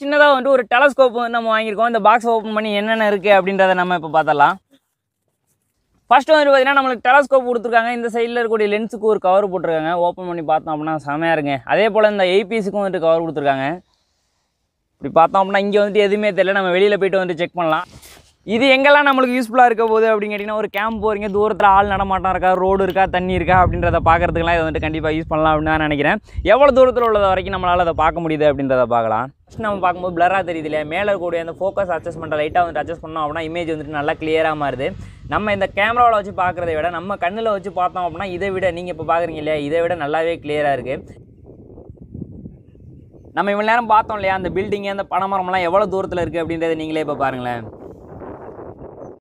சின்னதாக வந்துட்டு ஒரு டெலஸ்கோப் வந்து நம்ம வாங்கியிருக்கோம் இந்த பாக்ஸ் ஓப்பன் பண்ணி என்னென்ன இருக்குது அப்படின்றத நம்ம இப்போ பார்த்தலாம் ஃபஸ்ட்டு வந்து பார்த்திங்கன்னா நம்மளுக்கு டெலஸ்கோப் கொடுத்துருக்காங்க இந்த சைடில் இருக்கக்கூடிய லென்ஸுக்கு ஒரு கவர் போட்டிருக்காங்க ஓப்பன் பண்ணி பார்த்தோம் அப்படின்னா செமையாக இருங்க அதே போல் இந்த எய்பிஸுக்கும் வந்துட்டு கவர் கொடுத்துருக்காங்க இப்படி பார்த்தோம் அப்படின்னா இங்கே வந்துட்டு எதுவுமே தெரியல நம்ம வெளியில் போய்ட்டு வந்துட்டு செக் பண்ணலாம் இது எங்கெல்லாம் நம்மளுக்கு யூஸ்ஃபுல்லாக இருக்க போகுது அப்படின்னு கேட்டிங்கன்னா ஒரு கேம்ப் போகிறீங்க தூரத்தில் ஆள் நடமாட்டம் இருக்கா ரோடு இருக்கா தண்ணி இருக்கா அப்படின்றத பார்க்குறதுக்குலாம் இதை வந்துட்டு கண்டிப்பாக யூஸ் பண்ணலாம் அப்படின்னு தான் நினைக்கிறேன் எவ்வளோ தூரத்தில் உள்ளது வரைக்கும் நம்மளால் அதை பார்க்க முடியுது அப்படின்றத பார்க்கலாம் ஃபஸ்ட் நம்ம பார்க்கும்போது பிளராக தெரியுது இல்லையா மேலே கூட அந்த ஃபோக்கஸ் பண்ணுற லைட்டாக வந்துட்டு அட்ஜஸ்ட் பண்ணோம் அப்படின்னா இமேஜ் வந்துட்டு நல்லா கிளியராக மாறுது நம்ம இந்த கேமராவில் வச்சு பார்க்குறத விட நம்ம கண்ணில் வச்சு பார்த்தோம் அப்படின்னா இதை விட நீங்கள் இப்போ பார்க்குறீங்க இல்லையா இதை விட நல்லாவே கிளியராக இருக்குது நம்ம இவ்வளோ நேரம் பார்த்தோம் இல்லையா அந்த பில்டிங்கு அந்த பனைமரம்லாம் எவ்வளோ தூரத்தில் இருக்குது அப்படின்றத நீங்களே இப்போ பாருங்களேன்